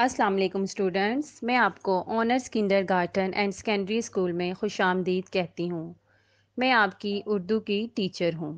अस्सलाम वालेकुम स्टूडेंट्स मैं आपको ऑनर्स गार्टन एंड सेकेंडरी स्कूल में खुश आमदीद कहती हूँ मैं आपकी उर्दू की टीचर हूँ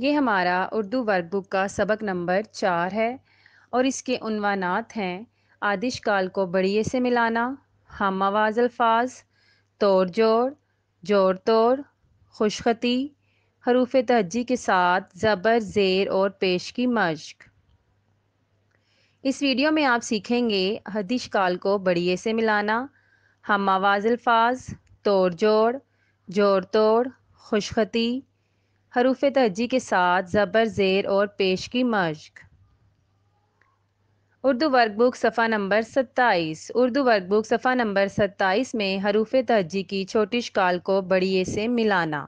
ये हमारा उर्दू वर्कबुक का सबक नंबर चार है और इसके उनवानात हैं आदिश काल को बड़िए से मिलाना हम आवाज़ अल्फाज तोड़ जोड़ जोड़ तोड़ खुशखती हरूफ तहजी के साथ ज़बर ज़ेर और पेश की मश्क इस वीडियो में आप सीखेंगे हदिश काल को बड़िए से मिलाना हम आवाज अल्फाज तोड़ जोड़ जोड़ तोड़ खुशखती हरूफ तहजी के साथ ज़बर ज़ेर और पेश की मश्क उर्दू वर्कबुक सफ़ा नंबर 27 उर्दू वर्कबुक सफ़ा नंबर 27 में हरूफ तहजी की छोटी शकाल को बड़िए से मिलाना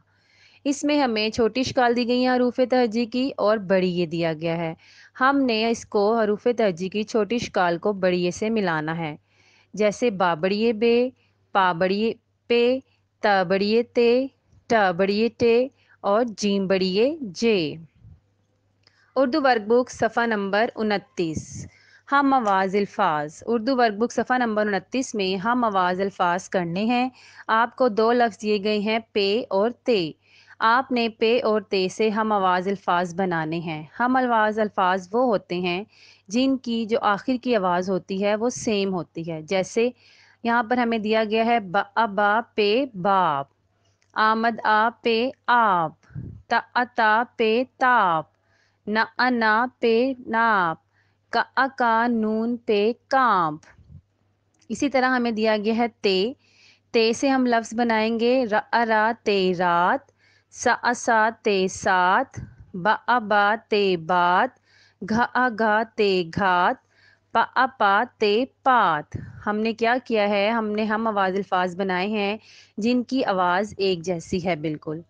इसमें हमें छोटी शिकाल दी गई है हरूफ तहजी की और बड़ी ये दिया गया है हमने इसको हरूफ तहजी की छोटी शिकाल को बड़ी से मिलाना है जैसे बाबड़िए बे पाबड़िए पे तबड़िए ते टबड़िए टे और जीम बड़िए जे उर्दू वर्कबुक सफ़ा नंबर उनतीस हम आवाज़ अल्फाज उर्दू वर्कबुक सफ़ा नंबर उनतीस में हम आवाज़ अल्फाज करने हैं आपको दो लफ्ज़ दिए गए हैं पे और ते आपने पे और ते से हम आवाज़ अल्फाज बनाने हैं हम आवाज़ अल्फाज वो होते हैं जिनकी जो आखिर की आवाज़ होती है वो सेम होती है जैसे यहाँ पर हमें दिया गया है ब पे बाप आमद आ पे आप त पे ताप न अना पे नाप का का नून पे कांप इसी तरह हमें दिया गया है ते ते से हम लफ्ज़ बनाएंगे रा रात सा सा ते सात बा ते बात घा घा ते घात पा ते पात हमने क्या किया है हमने हम आवाज़ अल्फाज बनाए हैं जिनकी आवाज़ एक जैसी है बिल्कुल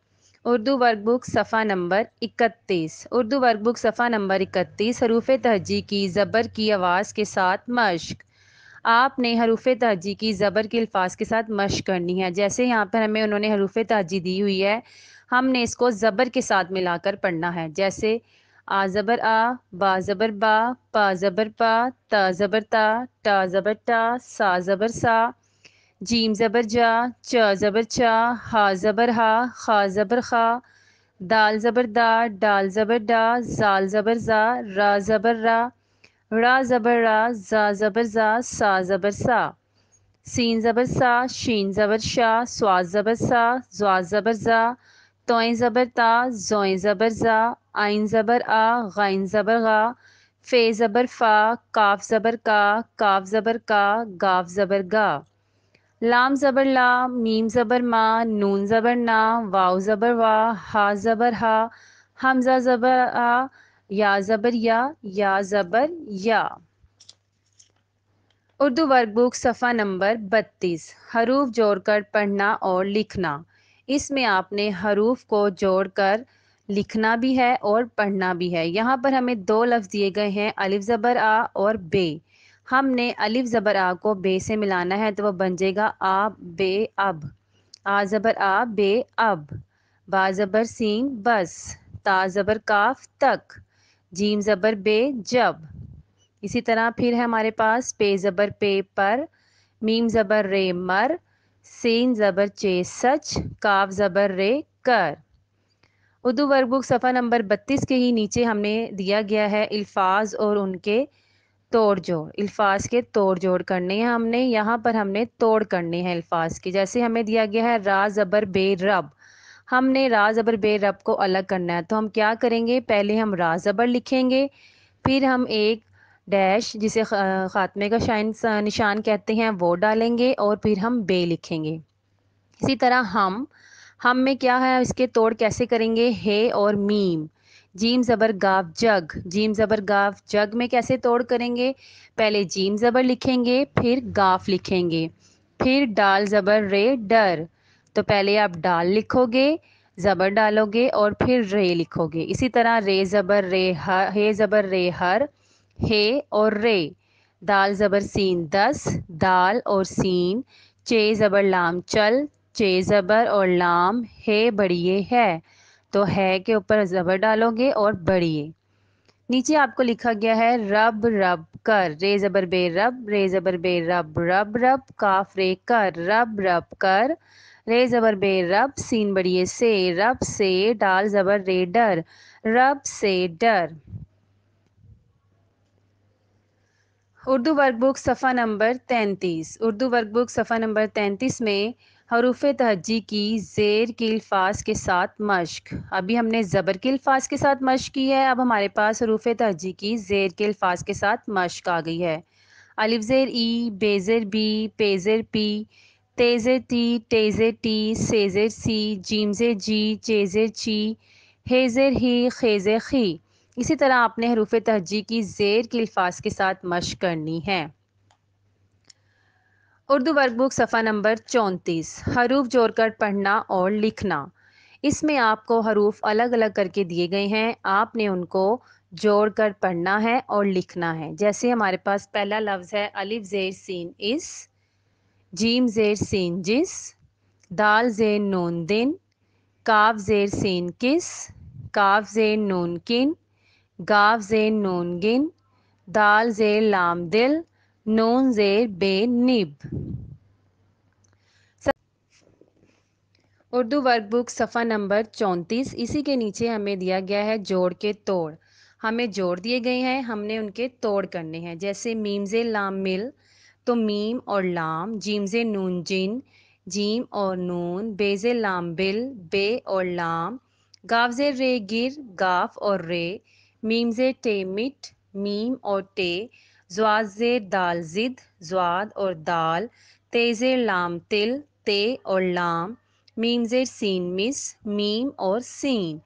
उर्दू वर्कबुक सफ़ा नंबर इकतीस उर्दू वर्कबुक सफ़ा नंबर इकतीस हरूफ तहजी की ज़बर की आवाज़ के साथ मश्क आपने हरूफ तहजी की ज़बर के अल्फाज के साथ मश्क करनी है जैसे यहाँ पर हमें उन्होंने हरूफ तहजी दी हुई है हमने इसको ज़बर के साथ मिलाकर पढ़ना है जैसे आ ज़बर आ बा ज़बर बा पा ज़बर पा ता ज़बर ता टा ज़बर टा सा ज़बर सा जीम ज़बर जा च ज़बर चा हा ज़बर हा खा ज़बर खा दाल ज़बर दा डाल ज़बर डा जाल ज़बर जा रा ज़बर रा रा ज़बर रा जा ज़बर जा सा ज़बर सा सीन ज़बर सा शीन ज़बर शाह स्वाद ज़बर सा जवा ज़बर जा तोय ज़बर ता जोय ज़बर ज़ा आइन ज़बर आ गाइन ज़बर गा फे ज़बर फ़ा काफ ज़बर का काफ ज़बर का गाफ ज़बर गा लाम ज़बर ला मीम ज़बर मा नून ज़बर ना वाव ज़बर वा हा ज़बर हा हमज़ा ज़बर आ या ज़बर या या ज़बर या उर्दू वर्कबुक सफ़ा नंबर बत्तीस हरूफ जोड़कर पढ़ना और लिखना इसमें आपने हरूफ को जोड़कर लिखना भी है और पढ़ना भी है यहाँ पर हमें दो लफ्ज़ दिए गए हैं अलिफ ज़बर आ और बे हमने अलिफ ज़बर आ को बे से मिलाना है तो वह बन जाएगा आ बे अब आ ज़बर आ बे अब बा ज़बर सीन बस ता ज़बर काफ तक जीम ज़बर बे जब इसी तरह फिर है हमारे पास पे ज़बर पे पर मीम ज़बर रे मर सीन ज़बर चे सच काव ज़बर रे कर उर्दू वर्कबुक सफ़ा नंबर बत्तीस के ही नीचे हमने दिया गया है अल्फाज और उनके तोड़ जोड़ अल्फाज के तोड़ जोड़ करने हैं हमने यहाँ पर हमने तोड़ करने हैं अल्फाज के जैसे हमें दिया गया है रा ज़बर बे रब हमने रा ज़बर बे रब को अलग करना है तो हम क्या करेंगे पहले हम रा ज़बर लिखेंगे फिर हम एक डैश जिसे ख़ात्मे का शाइन निशान कहते हैं वो डालेंगे और फिर हम बे लिखेंगे इसी तरह हम हम में क्या है इसके तोड़ कैसे करेंगे हे और मीम जीम ज़बर गाव जग जीम ज़बर गाव जग में कैसे तोड़ करेंगे पहले जीम ज़बर लिखेंगे फिर गाफ लिखेंगे फिर डाल ज़बर रे डर तो पहले आप डाल लिखोगे ज़बर डालोगे और फिर रे लिखोगे इसी तरह रे ज़बर रे हर हे ज़बर रे हर हे और रे दाल ज़बर सीन दस दाल और सीन चे ज़बर लाम चल चे ज़बर और लाम हे बढ़िए है तो है के ऊपर ज़बर डालोगे और बढ़िए नीचे आपको लिखा गया है रब रब कर रे ज़बर बे रब रे ज़बर बे रब रब रब काफ रे कर रब रब कर रे ज़बर बे रब सीन बढ़िए से रब से डाल ज़बर रे डर रब से डर उर्दू वर्कबुक सफ़ा नंबर तैंतीस उर्दू वर्कबुक सफ़ा नंबर तैंतीस में हरूफ तहजी की ज़ेर के अल्फाज के साथ मश्क अभी हमने ज़बर के अल्फाज के साथ मश्क की है अब हमारे पास हरूफ तहजी की ज़ेर के अल्फाज के साथ मश्क आ गई है अलिफ ज़ेर ई बेज़र बी पेज़र पी तेज़र टी टेज़र टी सेज़र सी जीमज़र जी चेज़र ची हेज़र ही खेज़र खी इसी तरह आपने हरूफ तहजी की जेर के अल्फाज के साथ मश करनी है उर्दू वर्कबुक सफ़ा नंबर चौंतीस हरूफ जोड़कर पढ़ना और लिखना इसमें आपको हरूफ अलग अलग करके दिए गए हैं आपने उनको जोड़ कर पढ़ना है और लिखना है जैसे हमारे पास पहला लफ्ज़ है अलिफ ज़ेर सीन इस जीम ज़ेर सीन जिस दाल ज़ेर नून दिन काव ज़ेर सीन किस काव ज़ेर नून किन गाव ज़ेर नून गिन दाल ज़ेर लाम दिल नून ज़ेर बे निब उर्दू वर्कबुक सफ़ा नंबर चौंतीस इसी के नीचे हमें दिया गया है जोड़ के तोड़ हमें जोड़ दिए गए हैं हमने उनके तोड़ करने हैं जैसे मीम ज़े लाम मिल तो मीम और लाम जीम ज़े नून जिन जीम और नून बेज़े लाम बिल बे और लाम गाफ ज़े रे गिर गाफ और रे मीम ज़ेर टे मिट मीम और टे जवाद ज़ेर दाल ज़िद जवाद और दाल तेज़ेर लाम तिल ते और लाम मीम ज़ेर सीन मिस मीम और सीन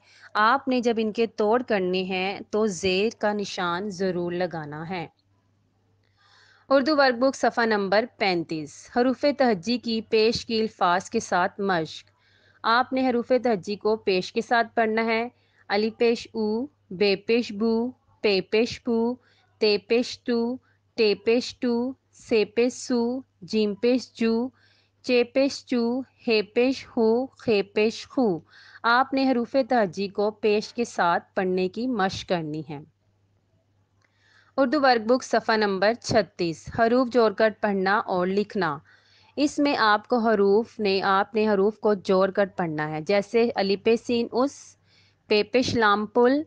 आपने जब इनके तोड़ करने हैं तो ज़ेर का निशान ज़रूर लगाना है उर्दू वर्कबुक सफ़ा नंबर पैंतीस हरूफ तहजी की पेश की अल्फाज के साथ मश्क आपने हरूफ तहजी को पेश के साथ पढ़ना है अली पेश ऊ बेपेशबू पेपेशपू तेपेशतु टेपेशटू सेपेशु जिम्पेशजू चेपेशचू हेपेश हु खेपेश खु आपने हरूफ तहजी को पेश के साथ पढ़ने की मश करनी है उर्दू वर्कबुक सफ़ा नंबर 36 हरूफ जोड़कर पढ़ना और लिखना इसमें आपको हरूफ ने आपने हरूफ को जोर कर पढ़ना है जैसे अलिपे सीन उस पेपेश लामपुल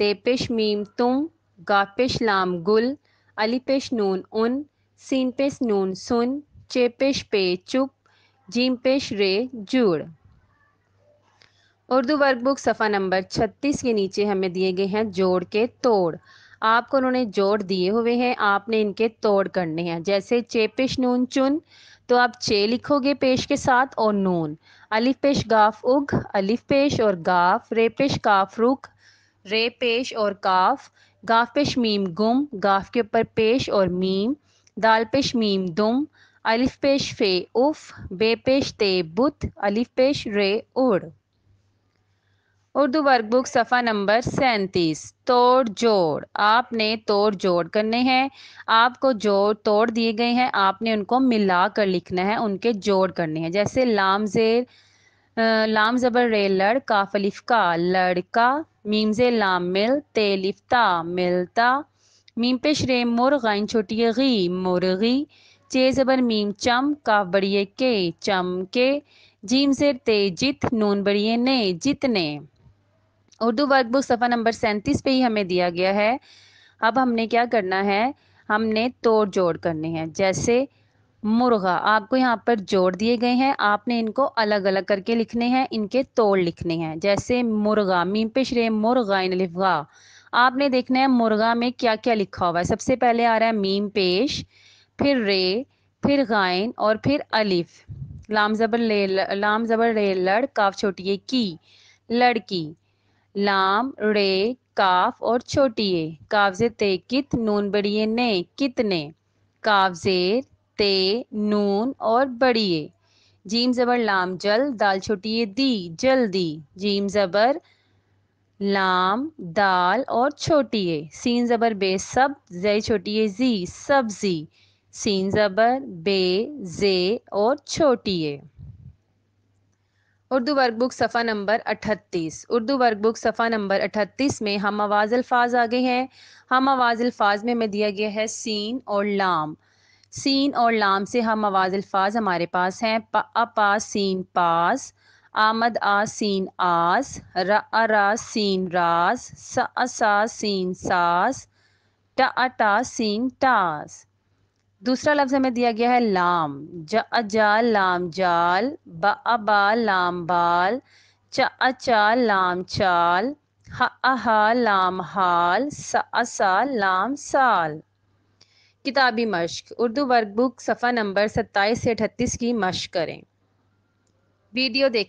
तेपिश मीम तुम गापेश लाम गुल अलीपेश नून उन सीन पेश नून सुन चेपेश पे चुप जीम पेश रे जुड़ उर्दू वर्कबुक सफ़ा नंबर 36 के नीचे हमें दिए गए हैं जोड़ के तोड़ आपको उन्होंने जोड़ दिए हुए हैं आपने इनके तोड़ करने हैं जैसे चेपेश नून चुन तो आप चे लिखोगे पेश के साथ और नून अलिफ पेश गाफ उग अलिफ पेश और गाफ रेपेश काफ रुख रे पेश और काफ गाफ पेश मीम गुम गाफ के ऊपर पेश और मीम दाल पेश मीम दुम अलिफ पेश फे उफ बे पेश ते बुत अलिफ पेश रे उड़ उर्दू वर्कबुक सफ़ा नंबर सैंतीस तोड़ जोड़ आपने तोड़ जोड़ करने हैं आपको जोड़ तोड़ दिए गए हैं आपने उनको मिला कर लिखना है उनके जोड़ करने हैं जैसे लाम जेर लाम जबर रे लड़ काफ अलिफ का लड़का मीम से लाम मिल ते लिफ्ता मिलता मीम पे श्रे मुर इन छोटी गी मुर्गी चे जबर मीम चम काफ बड़िए के चम के जीम से जित नून बड़िए ने जितने उर्दू वर्क बुक सफ़ा नंबर सैंतीस पे ही हमें दिया गया है अब हमने क्या करना है हमने तोड़ जोड़ करने हैं जैसे मुर्गा आपको यहाँ पर जोड़ दिए गए हैं आपने इनको अलग अलग करके लिखने हैं इनके तोड़ लिखने हैं जैसे मुर्गा मीम पेश रे मुर्गा इन लिफा आपने देखना है मुर्गा में क्या क्या लिखा हुआ है सबसे पहले आ रहा है मीम पेश फिर रे फिर गायन और फिर अलिफ लाम जबर ले लाम जबर रे लड़ काफ छोटिए की लड़की लाम रे काफ और छोटिए जे ते कित नून बड़िए ने कितने जेर ते नून और बड़िए जीम जबर लाम जल दाल छोटी ये दी जल्दी जीम जबर लाम दाल और छोटी ये सीन जबर बे सब जय छोटी ये जी सब्जी सीन जबर बे जे और छोटी ये उर्दू वर्कबुक सफ़ा नंबर 38 उर्दू वर्कबुक सफ़ा नंबर 38 में हम आवाज़ अल्फाज आ गए हैं हम आवाज़ अल्फाज में हमें दिया गया है सीन और लाम सीन और लाम से हम आवाज़ अल्फाज हमारे पास हैं पा पा सीन पास आमद आ सीन आस रा सीन रास सा सीन सास टा सीन टास दूसरा लफ्ज़ हमें दिया गया है लाम ज जा लाम जाल ब बा लाम बाल च अचा लाम चाल हा लाम हाल सा लाम साल किताबी मश्क उर्दू वर्कबुक सफ़ा नंबर सत्ताईस से अठतीस की मश्क करें वीडियो देख